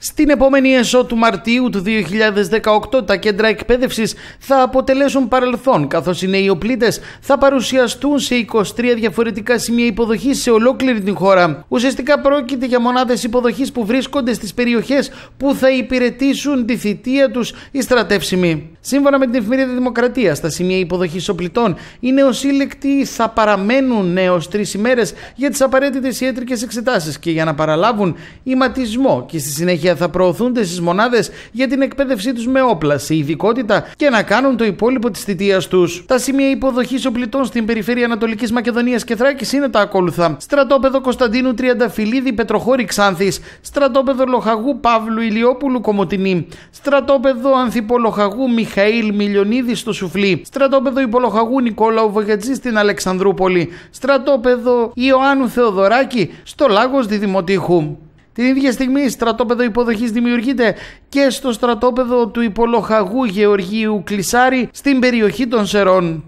Στην επόμενη ΕΣΟ του Μαρτίου του 2018 τα κέντρα εκπαίδευσης θα αποτελέσουν παρελθόν καθώς οι νέοι οπλίτες θα παρουσιαστούν σε 23 διαφορετικά σημεία υποδοχής σε ολόκληρη την χώρα. Ουσιαστικά πρόκειται για μονάδες υποδοχής που βρίσκονται στις περιοχές που θα υπηρετήσουν τη θητεία τους οι στρατεύσιμοι. Σύμφωνα με την εφημερίδα Δημοκρατίας, τα σημεία υποδοχής οπλητών, οι νεοσύλλεκτοι θα παραμένουν έω ναι τρεις ημέρες για τις απαραίτητες ιατρικές εξετάσεις και για να παραλάβουν ηματισμό και στη συνέχεια θα προωθούνται στις μονάδες για την εκπαίδευσή τους με όπλα σε ειδικότητα και να κάνουν το υπόλοιπο της θητείας τους. Τα σημεία υποδοχής οπλητών στην περιφέρεια Ανατολικής Μακεδονίας και Θράκης είναι τα ακόλουθα. Στρατόπεδο Κωνσταντίνου Τριανταφυλλίδη Πετροχώρη Ξάνθης, στρατόπεδο Λοχαγού Παύλου Ηλιόπουλου Κομωτινή, στρατόπεδο Ανθιπολοχαγού Μιχ Μιχαήλ Μιλιονίδης στο Σουφλί. Στρατόπεδο Υπολοχαγού Νικόλαου Βογιατζή στην Αλεξανδρούπολη. Στρατόπεδο Ιωάννου Θεοδωράκη στο Λάγος Διδημοτήχου. Την ίδια στιγμή στρατόπεδο υποδοχής δημιουργείται και στο στρατόπεδο του υπολοχαγού Γεωργίου Κλισάρη στην περιοχή των Σερών.